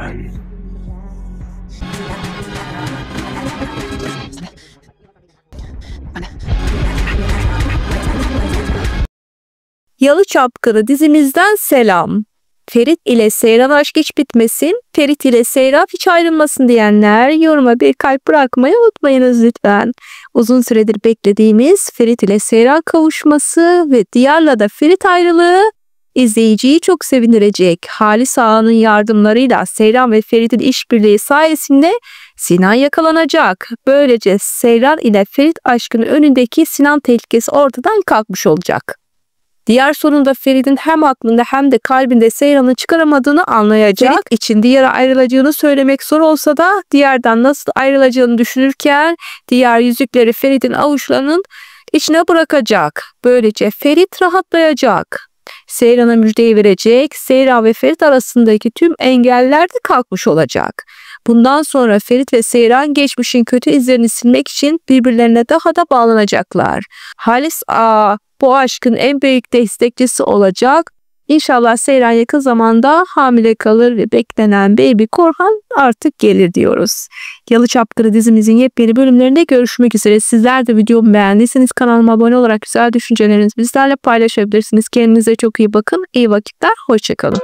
ben. Yalı Çapkını dizimizden selam. Ferit ile Seyran aşk hiç bitmesin, Ferit ile Seyran hiç ayrılmasın diyenler yoruma bir kalp bırakmayı unutmayınız lütfen. Uzun süredir beklediğimiz Ferit ile Seyran kavuşması ve Diyar'la da Ferit ayrılığı İzleyiciyi çok sevindirecek Halis Ağa'nın yardımlarıyla Seyran ve Ferit'in işbirliği sayesinde Sinan yakalanacak. Böylece Seyran ile Ferit aşkının önündeki Sinan tehlikesi ortadan kalkmış olacak. Diğer sonunda Ferit'in hem aklında hem de kalbinde Seyran'ı çıkaramadığını anlayacak. Ferit için diğer ayrılacağını söylemek zor olsa da diğerden nasıl ayrılacağını düşünürken diğer yüzükleri Ferit'in avuçlarının içine bırakacak. Böylece Ferit rahatlayacak. Seyran'a müjdeyi verecek, Seyran ve Ferit arasındaki tüm engeller de kalkmış olacak. Bundan sonra Ferit ve Seyran geçmişin kötü izlerini silmek için birbirlerine daha da bağlanacaklar. Halis A bu aşkın en büyük destekçisi olacak İnşallah Seyran yakın zamanda hamile kalır ve beklenen baby Korhan artık gelir diyoruz. Yalı Çapkını dizimizin yepyeni bölümlerinde görüşmek üzere. Sizler de videomu beğendiyseniz kanalıma abone olarak güzel düşüncelerinizi bizlerle paylaşabilirsiniz. Kendinize çok iyi bakın. İyi vakitler. Hoşçakalın.